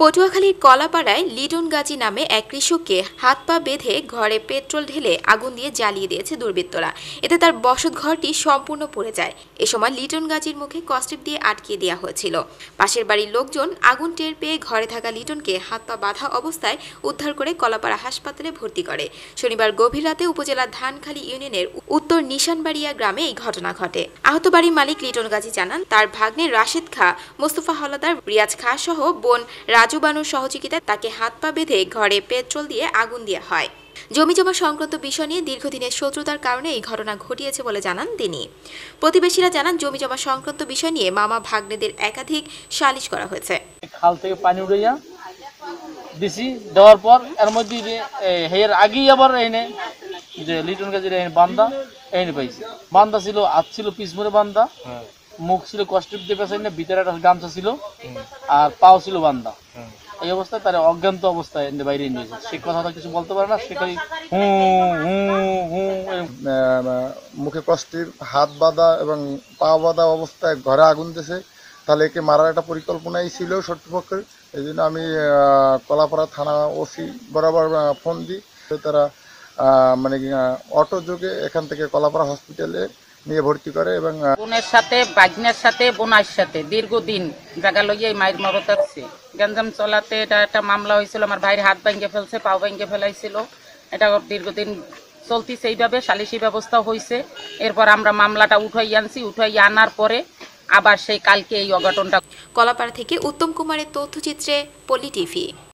পটুয়াখালীর কলাপাড়ায় লিটন গাজী নামে এক কৃষককে হাত পা বেঁধে ঘরে পেট্রোল ঢেলে আগুন দিয়ে জ্বালিয়ে দিয়েছে দুর্বৃত্তরা এতে তার বসত ঘরটি সম্পূর্ণ পড়ে যায় এ সময় লিটন গাজীর মুখে কস্টিপ দিয়ে আটকে দেওয়া হয়েছিল পাশের বাড়ির লোকজন আগুন টের পেয়ে ঘরে থাকা লিটনকে হাত পা বাঁধা অবস্থায় উদ্ধার করে কলাপাড়া হাসপাতালে ভর্তি করে শনিবার গভীর রাতে উপজেলার ধানখালী ইউনিয়নের উত্তর নিশানবাড়িয়া গ্রামে এই ঘটনা ঘটে আহত বাড়ির মালিক লিটন গাজী জানান তার ভাগ্নে রাশেদ খা মোস্তফা হলাদার রিয়াজ খা সহ বোন রাজ রাজু বানুর সহযোগিতায় তাকে হাত পা বেঁধে ঘরে পেট্রোল দিয়ে আগুন দেওয়া হয় জমি জমা সংক্রান্ত বিষয় নিয়ে দীর্ঘদিনের শত্রুতার কারণে এই ঘটনা ঘটিয়েছে বলে জানান তিনি প্রতিবেশীরা জানান জমি জমা সংক্রান্ত বিষয় নিয়ে মামা ভাগ্নেদের একাধিক সালিশ করা হয়েছে খাল থেকে পানি উড়াইয়া দিছি দেওয়ার পর এর মধ্যে হের আগেই আবার এনে যে লিটন গাছের বান্দা এনে পাইছি বান্দা ছিল আজ ছিল পিসমুরে বান্দা হ্যাঁ। মুখ ছিল কষ্টিপ দিয়ে পেছাই না ভিতরে একটা গামছা ছিল আর পাও ছিল বান্দা এই অবস্থায় তারা অজ্ঞান্ত অবস্থায় বাইরে নিয়ে সে কথা কিছু বলতে পারে না সে খালি মুখে কষ্টির হাত বাঁধা এবং পা বাঁধা অবস্থায় ঘরে আগুন দিয়েছে তাহলে একে মারার একটা পরিকল্পনাই ছিল শত্রুপক্ষের এই জন্য আমি কলাপাড়া থানা ওসি বরাবর ফোন দিই তারা মানে অটো যোগে এখান থেকে কলাপাড়া হসপিটালে নিয়ে ভর্তি করে এবং বোনের সাথে বাগনের সাথে বোনার সাথে দীর্ঘদিন জায়গা লইয়া এই মায়ের মরত আছে গ্যাঞ্জাম চলাতে এটা একটা মামলা হয়েছিল আমার ভাইয়ের হাত ভেঙে ফেলছে পাও ভেঙে ফেলাইছিল এটা দীর্ঘদিন চলতিছে এইভাবে সালিসি ব্যবস্থা হয়েছে এরপর আমরা মামলাটা উঠাই আনছি উঠাই আনার পরে আবার সেই কালকে এই অঘটনটা কলাপাড়া থেকে উত্তম কুমারের তথ্যচিত্রে পলি টিভি